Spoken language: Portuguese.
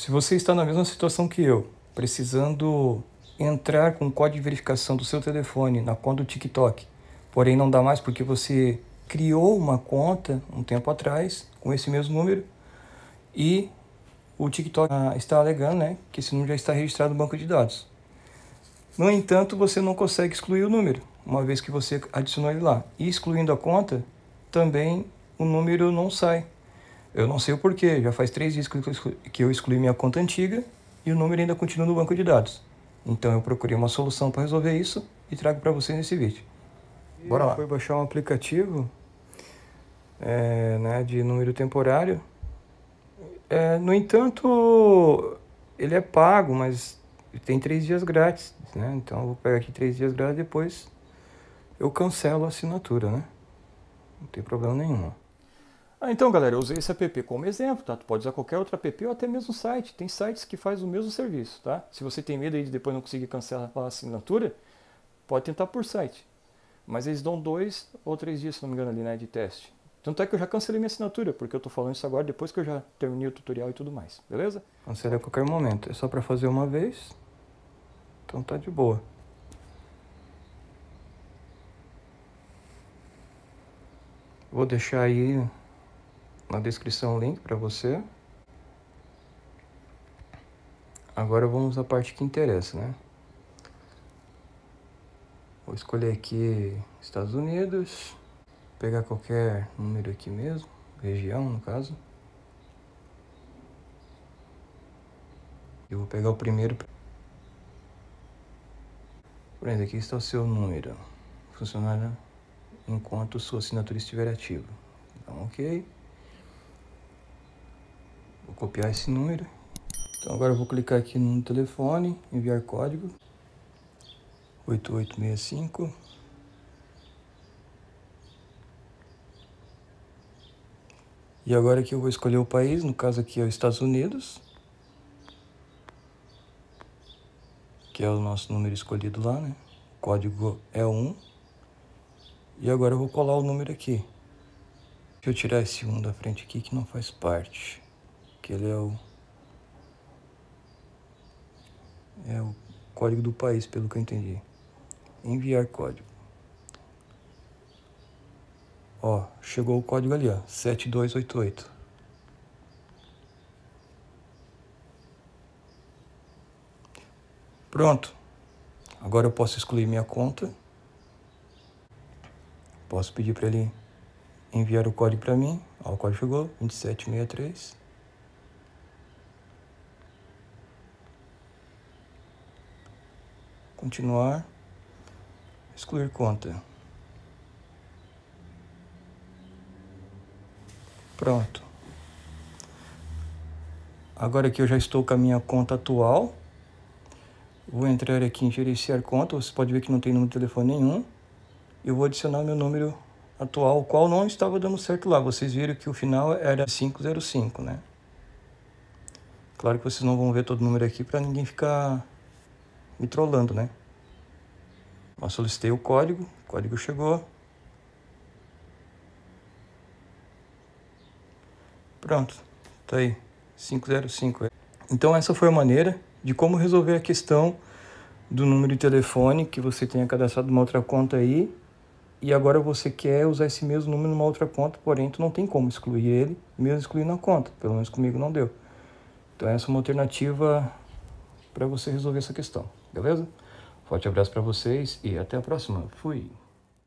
Se você está na mesma situação que eu, precisando entrar com o código de verificação do seu telefone na conta do TikTok, porém não dá mais porque você criou uma conta um tempo atrás com esse mesmo número e o TikTok ah, está alegando né, que esse número já está registrado no banco de dados. No entanto, você não consegue excluir o número, uma vez que você adicionou ele lá. E excluindo a conta, também o número não sai. Eu não sei o porquê, já faz três dias que eu excluí minha conta antiga e o número ainda continua no banco de dados. Então eu procurei uma solução para resolver isso e trago para vocês nesse vídeo. Bora lá. Foi baixar um aplicativo é, né, de número temporário. É, no entanto, ele é pago, mas tem três dias grátis, né? Então eu vou pegar aqui três dias grátis depois eu cancelo a assinatura, né? Não tem problema nenhum. Ah, então, galera, eu usei esse app como exemplo, tá? Tu pode usar qualquer outro app ou até mesmo site. Tem sites que faz o mesmo serviço, tá? Se você tem medo aí de depois não conseguir cancelar a assinatura, pode tentar por site. Mas eles dão dois ou três dias, se não me engano, ali, né, de teste. Tanto é que eu já cancelei minha assinatura, porque eu tô falando isso agora depois que eu já terminei o tutorial e tudo mais, beleza? Cancela a qualquer momento. É só pra fazer uma vez, então tá de boa. Vou deixar aí na descrição o link para você. Agora vamos à parte que interessa, né? Vou escolher aqui Estados Unidos, pegar qualquer número aqui mesmo, região no caso. Eu vou pegar o primeiro. Pronto, aqui está o seu número. Funcionará enquanto sua assinatura estiver ativa. Então, ok. Vou copiar esse número. Então agora eu vou clicar aqui no telefone, enviar código. 8865. E agora aqui eu vou escolher o país, no caso aqui é os Estados Unidos. Que é o nosso número escolhido lá, né? O código é 1. E agora eu vou colar o número aqui. Deixa eu tirar esse 1 da frente aqui que não faz parte que ele é o, é o código do país, pelo que eu entendi. Enviar código. Ó, chegou o código ali, ó, 7288. Pronto. Agora eu posso excluir minha conta. Posso pedir para ele enviar o código para mim. Ó, o código chegou, 2763. continuar, excluir conta. Pronto. Agora que eu já estou com a minha conta atual, vou entrar aqui em gerenciar conta, você pode ver que não tem número de telefone nenhum. Eu vou adicionar meu número atual, qual não estava dando certo lá. Vocês viram que o final era 505, né? Claro que vocês não vão ver todo o número aqui para ninguém ficar me trollando, né? Mas solicitei o código, o código chegou. Pronto, tá aí, 505. Então essa foi a maneira de como resolver a questão do número de telefone que você tenha cadastrado numa outra conta aí e agora você quer usar esse mesmo número numa outra conta, porém tu não tem como excluir ele, mesmo excluindo a conta, pelo menos comigo não deu. Então essa é uma alternativa para você resolver essa questão. Beleza? Forte abraço para vocês e até a próxima. Fui!